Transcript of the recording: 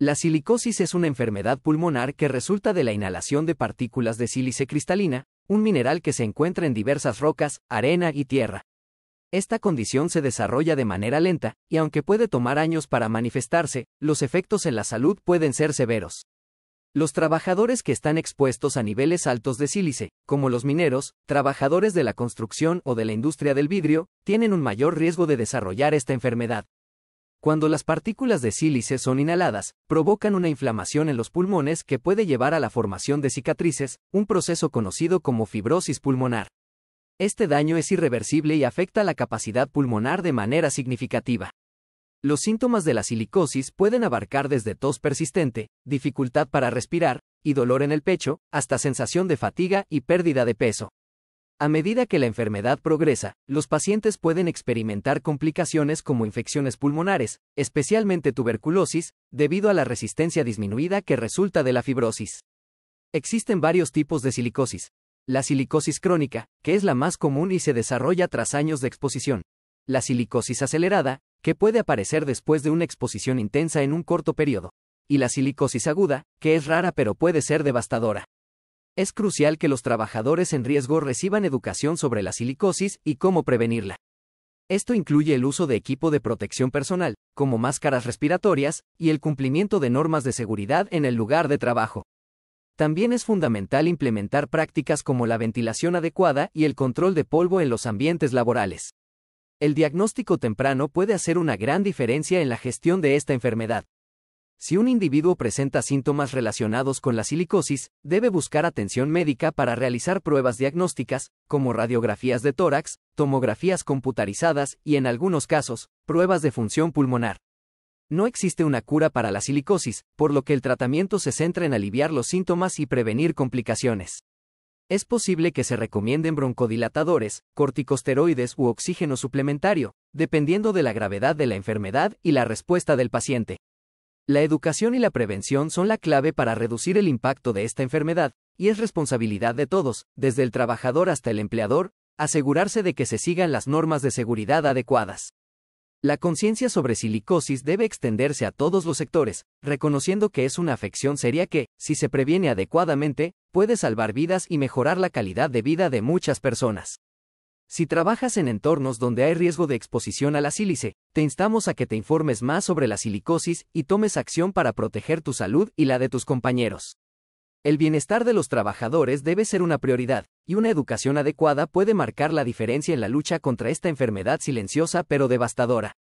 La silicosis es una enfermedad pulmonar que resulta de la inhalación de partículas de sílice cristalina, un mineral que se encuentra en diversas rocas, arena y tierra. Esta condición se desarrolla de manera lenta, y aunque puede tomar años para manifestarse, los efectos en la salud pueden ser severos. Los trabajadores que están expuestos a niveles altos de sílice, como los mineros, trabajadores de la construcción o de la industria del vidrio, tienen un mayor riesgo de desarrollar esta enfermedad. Cuando las partículas de sílice son inhaladas, provocan una inflamación en los pulmones que puede llevar a la formación de cicatrices, un proceso conocido como fibrosis pulmonar. Este daño es irreversible y afecta la capacidad pulmonar de manera significativa. Los síntomas de la silicosis pueden abarcar desde tos persistente, dificultad para respirar, y dolor en el pecho, hasta sensación de fatiga y pérdida de peso. A medida que la enfermedad progresa, los pacientes pueden experimentar complicaciones como infecciones pulmonares, especialmente tuberculosis, debido a la resistencia disminuida que resulta de la fibrosis. Existen varios tipos de silicosis. La silicosis crónica, que es la más común y se desarrolla tras años de exposición. La silicosis acelerada, que puede aparecer después de una exposición intensa en un corto periodo. Y la silicosis aguda, que es rara pero puede ser devastadora es crucial que los trabajadores en riesgo reciban educación sobre la silicosis y cómo prevenirla. Esto incluye el uso de equipo de protección personal, como máscaras respiratorias, y el cumplimiento de normas de seguridad en el lugar de trabajo. También es fundamental implementar prácticas como la ventilación adecuada y el control de polvo en los ambientes laborales. El diagnóstico temprano puede hacer una gran diferencia en la gestión de esta enfermedad. Si un individuo presenta síntomas relacionados con la silicosis, debe buscar atención médica para realizar pruebas diagnósticas, como radiografías de tórax, tomografías computarizadas y, en algunos casos, pruebas de función pulmonar. No existe una cura para la silicosis, por lo que el tratamiento se centra en aliviar los síntomas y prevenir complicaciones. Es posible que se recomienden broncodilatadores, corticosteroides u oxígeno suplementario, dependiendo de la gravedad de la enfermedad y la respuesta del paciente. La educación y la prevención son la clave para reducir el impacto de esta enfermedad, y es responsabilidad de todos, desde el trabajador hasta el empleador, asegurarse de que se sigan las normas de seguridad adecuadas. La conciencia sobre silicosis debe extenderse a todos los sectores, reconociendo que es una afección seria que, si se previene adecuadamente, puede salvar vidas y mejorar la calidad de vida de muchas personas. Si trabajas en entornos donde hay riesgo de exposición a la sílice, te instamos a que te informes más sobre la silicosis y tomes acción para proteger tu salud y la de tus compañeros. El bienestar de los trabajadores debe ser una prioridad, y una educación adecuada puede marcar la diferencia en la lucha contra esta enfermedad silenciosa pero devastadora.